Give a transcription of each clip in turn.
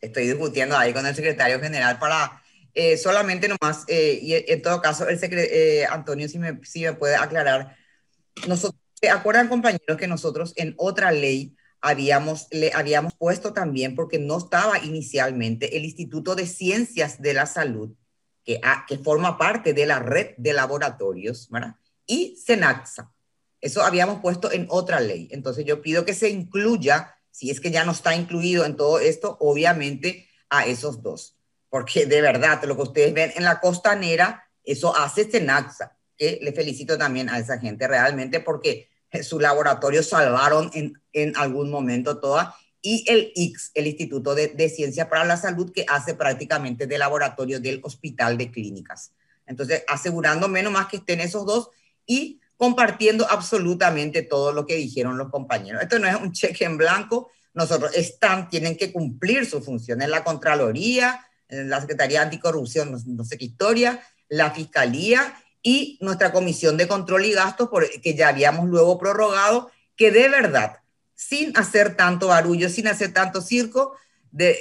estoy discutiendo ahí con el secretario general para eh, solamente nomás, eh, y e, en todo caso, el eh, Antonio, si me, si me puede aclarar, nosotros, ¿se acuerdan compañeros que nosotros en otra ley habíamos, le habíamos puesto también, porque no estaba inicialmente, el Instituto de Ciencias de la Salud, que, ah, que forma parte de la red de laboratorios, Y SENAXA. Eso habíamos puesto en otra ley. Entonces yo pido que se incluya si es que ya no está incluido en todo esto, obviamente a esos dos. Porque de verdad, lo que ustedes ven en la costanera, eso hace Senaxa. Este que le felicito también a esa gente realmente porque su laboratorio salvaron en, algún momento toda y el IX, el Instituto de, de Ciencia para la Salud, que hace prácticamente de laboratorio del Hospital de Clínicas. Entonces, asegurando menos más que estén esos dos y compartiendo absolutamente todo lo que dijeron los compañeros. Esto no es un cheque en blanco, nosotros están, tienen que cumplir su función en la Contraloría, en la Secretaría de Anticorrupción, no, sé qué historia, la Fiscalía y nuestra Comisión de Control y Gastos, que ya habíamos luego prorrogado, que de verdad, sin hacer tanto barullo, sin hacer tanto circo, de,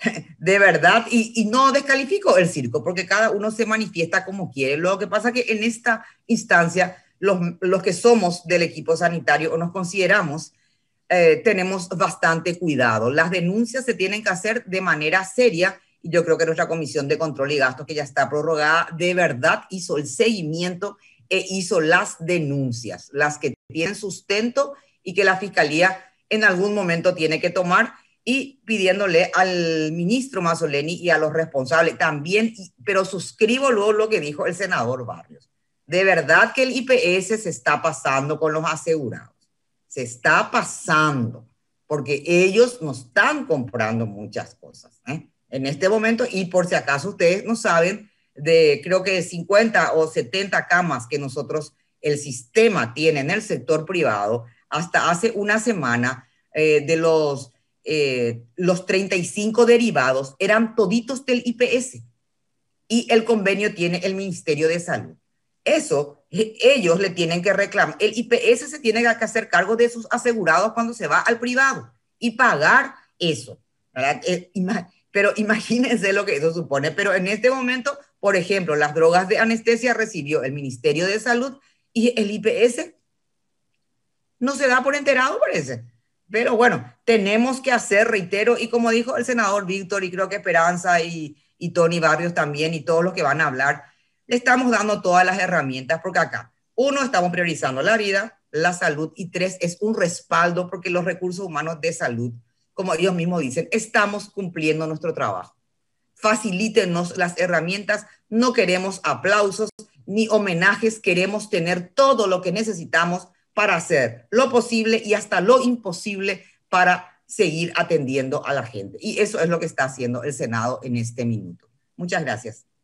eh, de verdad, y, y, no descalifico el circo, porque cada uno se manifiesta como quiere. Lo que pasa que en esta instancia los, que somos del equipo sanitario o nos consideramos, eh, tenemos bastante cuidado. Las denuncias se tienen que hacer de manera seria y yo creo que nuestra Comisión de Control y Gastos, que ya está prorrogada, de verdad hizo el seguimiento e hizo las denuncias, las que tienen sustento y que la Fiscalía en algún momento tiene que tomar y pidiéndole al ministro Mazzoleni y a los responsables también, pero suscribo luego lo que dijo el senador Barrios. De verdad que el IPS se está pasando con los asegurados. Se está pasando porque ellos no están comprando muchas cosas ¿eh? en este momento y por si acaso ustedes no saben, de creo que 50 o 70 camas que nosotros, el sistema tiene en el sector privado, hasta hace una semana eh, de los, eh, los 35 derivados eran toditos del IPS y el convenio tiene el Ministerio de Salud. Eso e, ellos le tienen que reclamar. El IPS se tiene que hacer cargo de sus asegurados cuando se va al privado y pagar eso. Eh, pero imagínense lo que eso supone. Pero en este momento, por ejemplo, las drogas de anestesia recibió el Ministerio de Salud y el IPS no se da por enterado, parece. Pero bueno, tenemos que hacer, reitero, y como dijo el senador Víctor, y creo que Esperanza y, y Tony Barrios también, y todos los que van a hablar, le estamos dando todas las herramientas, porque acá, uno, estamos priorizando la vida, la salud, y tres, es un respaldo, porque los recursos humanos de salud, como ellos mismos dicen, estamos cumpliendo nuestro trabajo. Facilítenos las herramientas, no queremos aplausos ni homenajes, queremos tener todo lo que necesitamos para hacer lo posible y hasta lo imposible para seguir atendiendo a la gente. Y eso es lo que está haciendo el Senado en este minuto. Muchas gracias.